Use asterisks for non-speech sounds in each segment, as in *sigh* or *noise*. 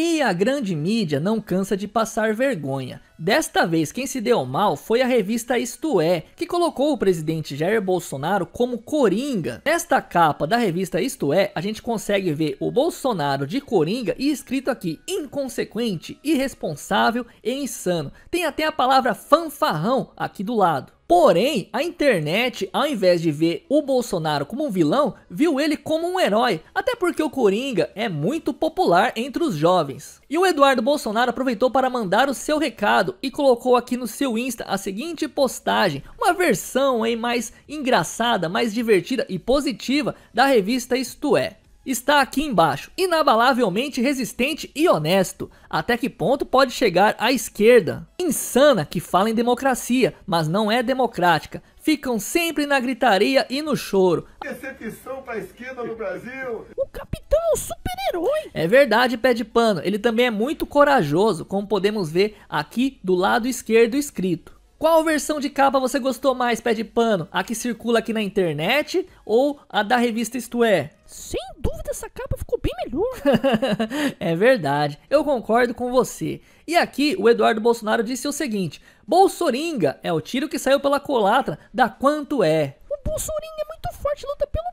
E a grande mídia não cansa de passar vergonha. Desta vez, quem se deu mal foi a revista Isto É, que colocou o presidente Jair Bolsonaro como coringa. Nesta capa da revista Isto É, a gente consegue ver o Bolsonaro de coringa e escrito aqui inconsequente, irresponsável e insano. Tem até a palavra fanfarrão aqui do lado. Porém, a internet, ao invés de ver o Bolsonaro como um vilão, viu ele como um herói, até porque o Coringa é muito popular entre os jovens. E o Eduardo Bolsonaro aproveitou para mandar o seu recado engraçado e colocou aqui no seu Insta a seguinte postagem, uma versão aí mais engraçada, mais divertida e positiva da revista Isto É. Está aqui embaixo, inabalavelmente resistente e honesto. Até que ponto pode chegar a esquerda? Insana que fala em democracia, mas não é democrática. Ficam sempre na gritaria e no choro. Decepção para a esquerda no Brasil capitão é um super-herói. É verdade, pé de pano. Ele também é muito corajoso, como podemos ver aqui do lado esquerdo escrito. Qual versão de capa você gostou mais, pé de pano? A que circula aqui na internet ou a da revista Isto É? Sem dúvida essa capa ficou bem melhor. *laughs* é verdade, eu concordo com você. E aqui o Eduardo Bolsonaro disse o seguinte: Bolsoringa é o tiro que saiu pela colatra da Quanto É. O Bolsoringa é muito forte, luta pelo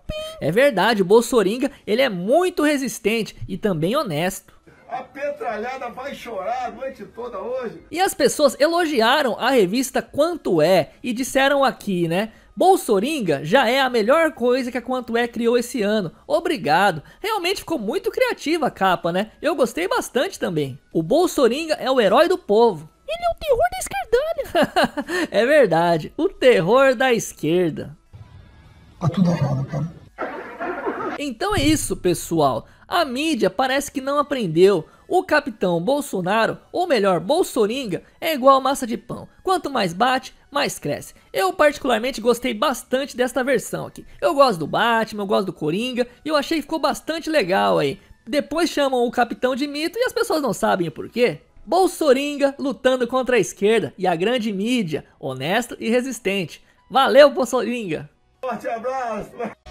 é verdade, o Bolsoringa ele é muito resistente e também honesto. A petralhada vai chorar a noite toda hoje. E as pessoas elogiaram a revista Quanto É e disseram aqui, né? Bolsoringa já é a melhor coisa que a Quanto É criou esse ano. Obrigado. Realmente ficou muito criativa a capa, né? Eu gostei bastante também. O Bolsoringa é o herói do povo. Ele é o terror da esquerda. *laughs* é verdade, o terror da esquerda. Tá tudo errado, cara. Então é isso, pessoal. A mídia parece que não aprendeu. O capitão Bolsonaro, ou melhor, Bolsoringa, é igual massa de pão. Quanto mais bate, mais cresce. Eu particularmente gostei bastante desta versão aqui. Eu gosto do Batman, eu gosto do Coringa, e eu achei que ficou bastante legal aí. Depois chamam o capitão de mito e as pessoas não sabem o porquê. Bolsoringa lutando contra a esquerda e a grande mídia, honesta e resistente. Valeu, Bolsoringa! Forte abraço!